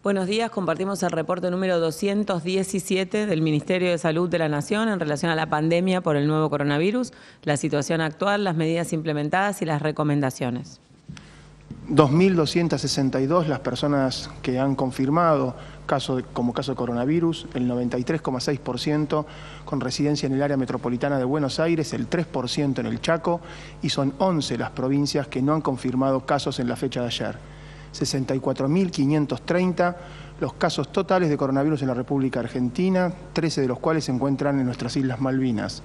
Buenos días, compartimos el reporte número 217 del Ministerio de Salud de la Nación en relación a la pandemia por el nuevo coronavirus, la situación actual, las medidas implementadas y las recomendaciones. 2.262 las personas que han confirmado caso como caso de coronavirus, el 93,6% con residencia en el área metropolitana de Buenos Aires, el 3% en el Chaco y son 11 las provincias que no han confirmado casos en la fecha de ayer. 64.530 los casos totales de coronavirus en la República Argentina, 13 de los cuales se encuentran en nuestras Islas Malvinas.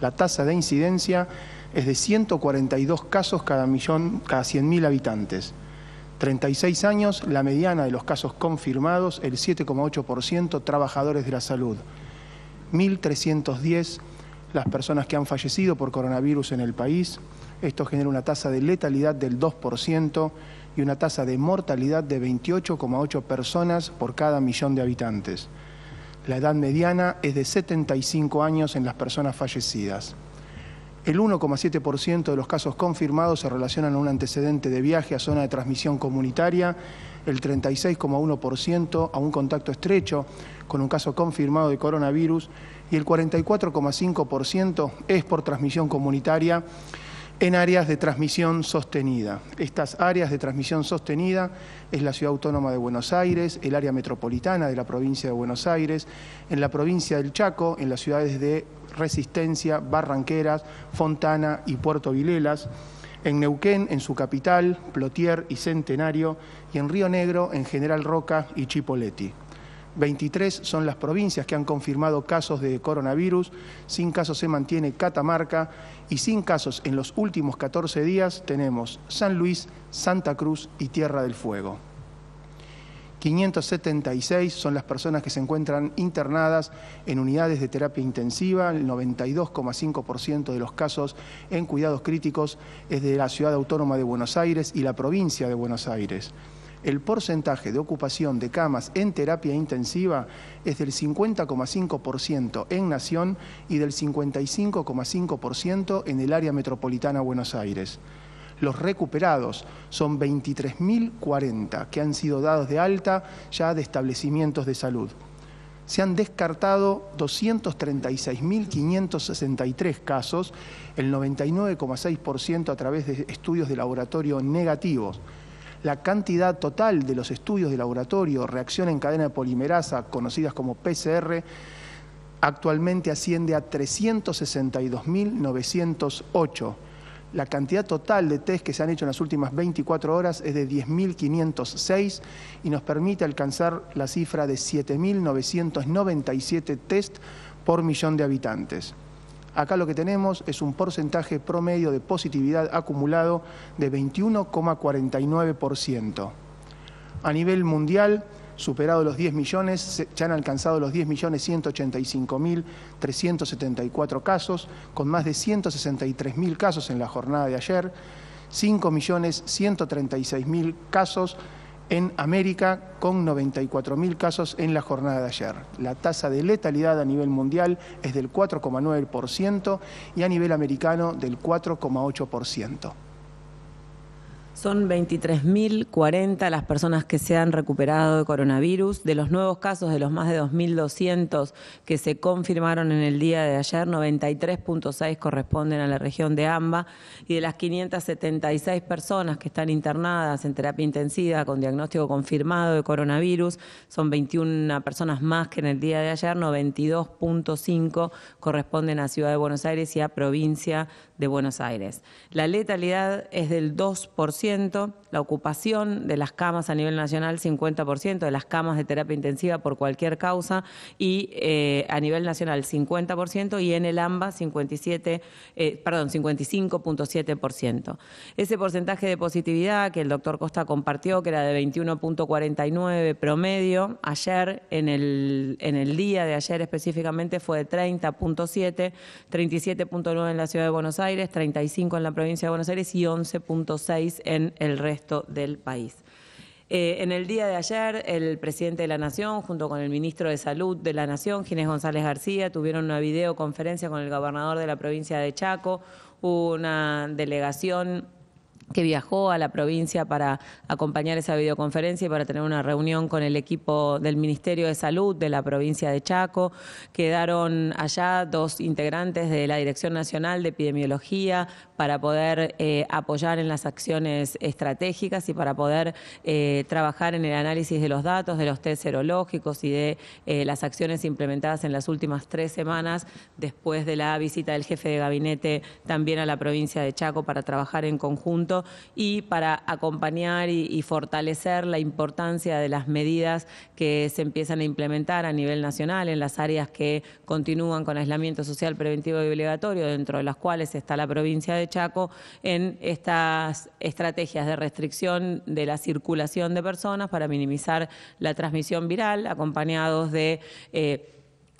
La tasa de incidencia es de 142 casos cada, millón, cada 100.000 habitantes. 36 años, la mediana de los casos confirmados, el 7,8% trabajadores de la salud. 1.310 las personas que han fallecido por coronavirus en el país. Esto genera una tasa de letalidad del 2% y una tasa de mortalidad de 28,8 personas por cada millón de habitantes. La edad mediana es de 75 años en las personas fallecidas. El 1,7% de los casos confirmados se relacionan a un antecedente de viaje a zona de transmisión comunitaria, el 36,1% a un contacto estrecho con un caso confirmado de coronavirus y el 44,5% es por transmisión comunitaria en áreas de transmisión sostenida. Estas áreas de transmisión sostenida es la Ciudad Autónoma de Buenos Aires, el área metropolitana de la provincia de Buenos Aires, en la provincia del Chaco, en las ciudades de Resistencia, Barranqueras, Fontana y Puerto Vilelas, en Neuquén, en su capital, Plotier y Centenario, y en Río Negro, en General Roca y Chipoleti. 23 son las provincias que han confirmado casos de coronavirus, sin casos se mantiene Catamarca y sin casos en los últimos 14 días tenemos San Luis, Santa Cruz y Tierra del Fuego. 576 son las personas que se encuentran internadas en unidades de terapia intensiva, el 92,5% de los casos en cuidados críticos es de la ciudad autónoma de Buenos Aires y la provincia de Buenos Aires el porcentaje de ocupación de camas en terapia intensiva es del 50,5% en Nación y del 55,5% en el área metropolitana Buenos Aires. Los recuperados son 23.040 que han sido dados de alta ya de establecimientos de salud. Se han descartado 236.563 casos, el 99,6% a través de estudios de laboratorio negativos la cantidad total de los estudios de laboratorio, reacción en cadena de polimerasa, conocidas como PCR, actualmente asciende a 362.908. La cantidad total de test que se han hecho en las últimas 24 horas es de 10.506 y nos permite alcanzar la cifra de 7.997 test por millón de habitantes. Acá lo que tenemos es un porcentaje promedio de positividad acumulado de 21,49%. A nivel mundial, superado los 10 millones, ya han alcanzado los 10 millones 185 mil casos, con más de 163.000 mil casos en la jornada de ayer, 5 millones 136 mil casos en América con 94.000 casos en la jornada de ayer. La tasa de letalidad a nivel mundial es del 4,9% y a nivel americano del 4,8%. Son 23.040 las personas que se han recuperado de coronavirus. De los nuevos casos, de los más de 2.200 que se confirmaron en el día de ayer, 93.6 corresponden a la región de AMBA. Y de las 576 personas que están internadas en terapia intensiva con diagnóstico confirmado de coronavirus, son 21 personas más que en el día de ayer, 92.5 corresponden a Ciudad de Buenos Aires y a provincia de Buenos Aires. La letalidad es del 2% la ocupación de las camas a nivel nacional 50%, de las camas de terapia intensiva por cualquier causa y eh, a nivel nacional 50% y en el AMBA 57, eh, perdón, 55.7%. Ese porcentaje de positividad que el doctor Costa compartió, que era de 21.49 promedio, ayer en el, en el día de ayer específicamente fue de 30.7, 37.9 en la ciudad de Buenos Aires, 35 en la provincia de Buenos Aires y 11.6 en en el resto del país. Eh, en el día de ayer, el presidente de la Nación, junto con el ministro de Salud de la Nación, Ginés González García, tuvieron una videoconferencia con el gobernador de la provincia de Chaco, una delegación que viajó a la provincia para acompañar esa videoconferencia y para tener una reunión con el equipo del Ministerio de Salud de la provincia de Chaco. Quedaron allá dos integrantes de la Dirección Nacional de Epidemiología, para poder eh, apoyar en las acciones estratégicas y para poder eh, trabajar en el análisis de los datos, de los test serológicos y de eh, las acciones implementadas en las últimas tres semanas después de la visita del jefe de gabinete también a la provincia de Chaco para trabajar en conjunto y para acompañar y, y fortalecer la importancia de las medidas que se empiezan a implementar a nivel nacional en las áreas que continúan con aislamiento social preventivo y obligatorio, dentro de las cuales está la provincia de Chaco en estas estrategias de restricción de la circulación de personas para minimizar la transmisión viral, acompañados de... Eh,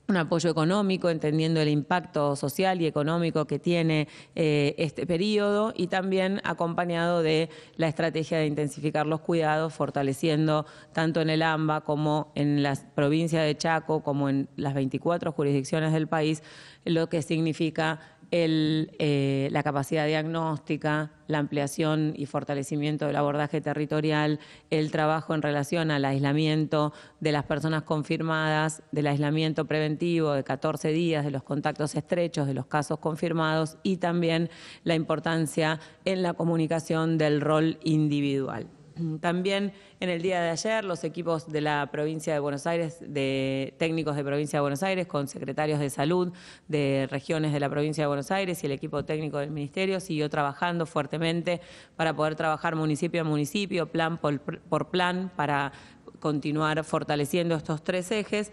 un apoyo económico, entendiendo el impacto social y económico que tiene eh, este periodo y también acompañado de la estrategia de intensificar los cuidados, fortaleciendo tanto en el AMBA como en la provincia de Chaco, como en las 24 jurisdicciones del país, lo que significa eh, la capacidad diagnóstica, la ampliación y fortalecimiento del abordaje territorial, el trabajo en relación al aislamiento de las personas confirmadas, del aislamiento preventivo de 14 días, de los contactos estrechos, de los casos confirmados y también la importancia en la comunicación del rol individual. Mm, también en el día de ayer los equipos de la provincia de Buenos Aires, de técnicos de provincia de Buenos Aires, con secretarios de salud de regiones de la provincia de Buenos Aires y el equipo técnico del ministerio siguió trabajando fuertemente para poder trabajar municipio a municipio, plan por, por plan, para continuar fortaleciendo estos tres ejes.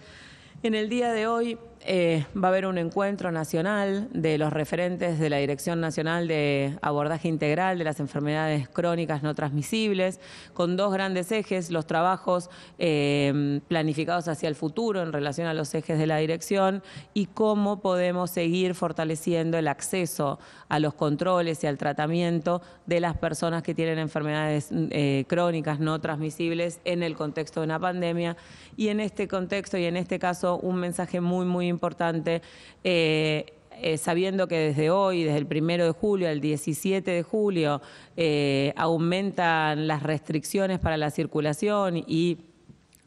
En el día de hoy eh, va a haber un encuentro nacional de los referentes de la Dirección Nacional de Abordaje Integral de las Enfermedades Crónicas No Transmisibles, con dos grandes ejes, los trabajos eh, planificados hacia el futuro en relación a los ejes de la dirección y cómo podemos seguir fortaleciendo el acceso a los controles y al tratamiento de las personas que tienen enfermedades eh, crónicas no transmisibles en el contexto de una pandemia. Y en este contexto y en este caso, un mensaje muy, muy importante importante. Eh, eh, sabiendo que desde hoy, desde el primero de julio al 17 de julio, eh, aumentan las restricciones para la circulación y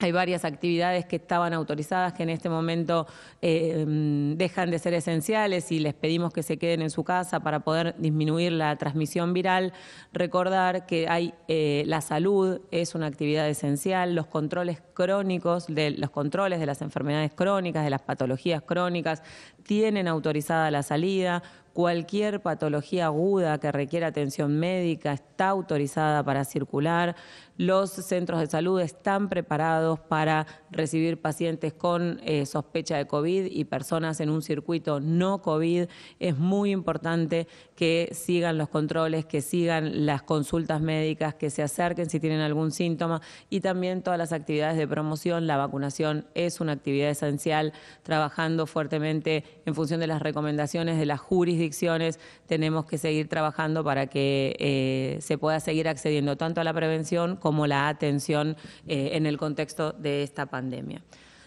hay varias actividades que estaban autorizadas que en este momento eh, mm, dejan de ser esenciales y les pedimos que se queden en su casa para poder disminuir la transmisión viral. Recordar que hay eh, la salud es una actividad esencial, los controles crónicos, de, los controles de las enfermedades crónicas, de las patologías crónicas, tienen autorizada la salida, cualquier patología aguda que requiera atención médica está autorizada para circular los centros de salud están preparados para recibir pacientes con eh, sospecha de COVID y personas en un circuito no COVID. Es muy importante que sigan los controles, que sigan las consultas médicas, que se acerquen si tienen algún síntoma y también todas las actividades de promoción. La vacunación es una actividad esencial, trabajando fuertemente en función de las recomendaciones de las jurisdicciones. Tenemos que seguir trabajando para que eh, se pueda seguir accediendo tanto a la prevención como como la atención eh, en el contexto de esta pandemia.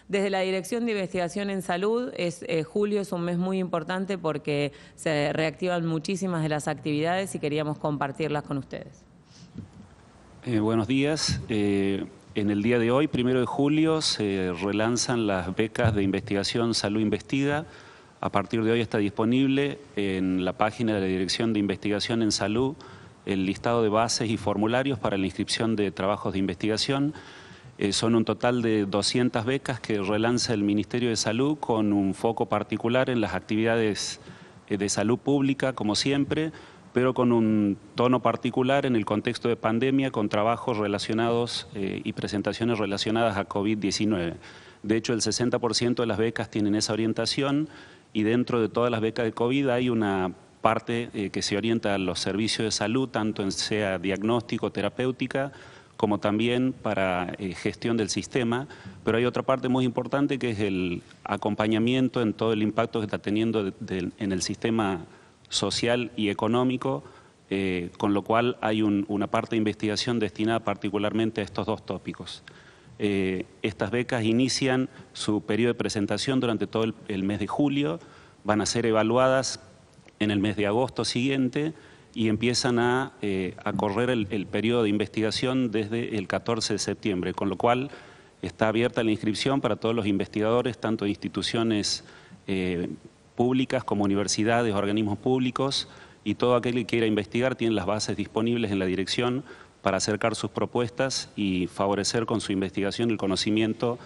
Desde la Dirección de Investigación en Salud, es, eh, julio es un mes muy importante porque se reactivan muchísimas de las actividades y queríamos compartirlas con ustedes. Eh, buenos días. en el día de hoy, primero de julio, se relanzan las becas de investigación Salud Investida. A partir de hoy está disponible en la página de la Dirección de Investigación en Salud el listado de bases y formularios para la inscripción de trabajos de investigación. Eh, son un total de 200 becas que relanza el Ministerio de Salud con un foco particular en las actividades eh, de salud pública, como siempre, pero con un tono particular en el contexto de pandemia con trabajos relacionados eh, y presentaciones relacionadas a COVID-19. De hecho, el 60% de las becas tienen esa orientación y dentro de todas las becas de COVID hay una parte eh, que se orienta a los servicios de salud, tanto en sea diagnóstico, terapéutica, como también para eh, gestión del sistema, pero hay otra parte muy importante que es el acompañamiento en todo el impacto que está teniendo en el sistema social y económico, eh, con lo cual hay una parte de investigación destinada particularmente a estos dos tópicos. estas becas inician su periodo de presentación durante todo el mes de julio, van a ser evaluadas en el mes de agosto siguiente y empiezan a, eh, correr el, periodo de investigación desde el 14 de septiembre, con lo cual está abierta la inscripción para todos los investigadores, tanto de instituciones eh, públicas como universidades, organismos públicos, y todo aquel que quiera investigar tiene las bases disponibles en la dirección para acercar sus propuestas y favorecer con su investigación el conocimiento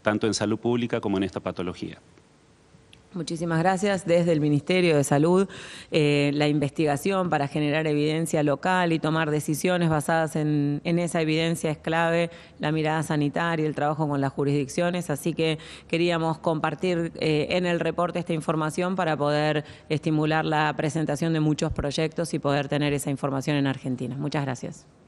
tanto en salud pública como en esta patología. Muchísimas gracias. Desde el Ministerio de Salud, eh, la investigación para generar evidencia local y tomar decisiones basadas en, esa evidencia es clave, la mirada sanitaria, y el trabajo con las jurisdicciones, así que queríamos compartir eh, en el reporte esta información para poder estimular la presentación de muchos proyectos y poder tener esa información en Argentina. Muchas gracias.